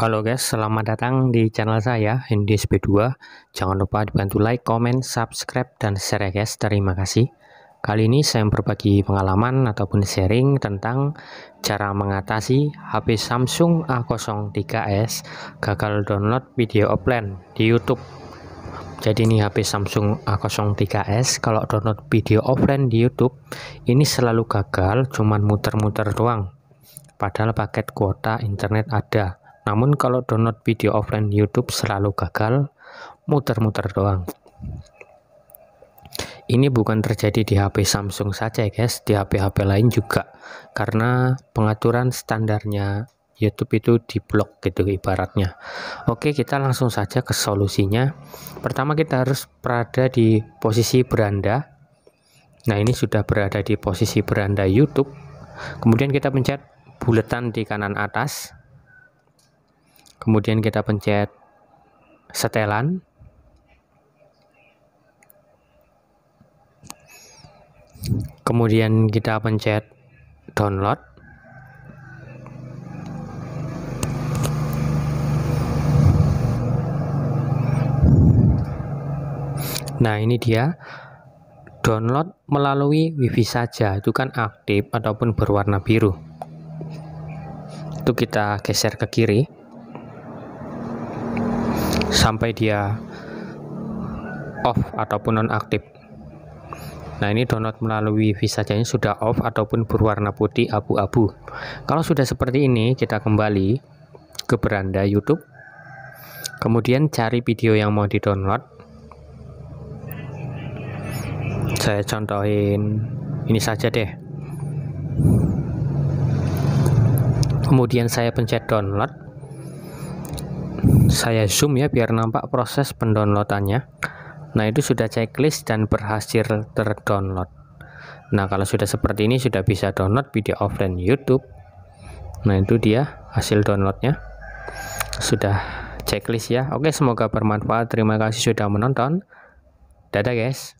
Halo guys, selamat datang di channel saya Hindis B2. Jangan lupa dibantu like, comment, subscribe, dan share ya guys. Terima kasih. Kali ini saya berbagi pengalaman ataupun sharing tentang cara mengatasi HP Samsung A03s gagal download video offline di YouTube. Jadi ini HP Samsung A03s kalau download video offline di YouTube ini selalu gagal, cuman muter-muter doang. Padahal paket kuota internet ada namun kalau download video offline YouTube selalu gagal, muter-muter doang. Ini bukan terjadi di HP Samsung saja ya guys, di HP-HP lain juga. Karena pengaturan standarnya YouTube itu di blok gitu ibaratnya. Oke, kita langsung saja ke solusinya. Pertama kita harus berada di posisi beranda. Nah, ini sudah berada di posisi beranda YouTube. Kemudian kita pencet buletan di kanan atas kemudian kita pencet setelan kemudian kita pencet download Nah, ini dia download melalui WiFi saja, itu kan aktif ataupun berwarna biru. Itu kita geser ke kiri sampai dia off ataupun non aktif. Nah ini download melalui Visa ini sudah off ataupun berwarna putih abu-abu. Kalau sudah seperti ini kita kembali ke beranda YouTube. Kemudian cari video yang mau di download. Saya contohin ini saja deh. Kemudian saya pencet download saya zoom ya biar nampak proses pendownloadannya nah itu sudah checklist dan berhasil terdownload nah kalau sudah seperti ini sudah bisa download video offline YouTube nah itu dia hasil downloadnya sudah checklist ya oke semoga bermanfaat terima kasih sudah menonton dadah guys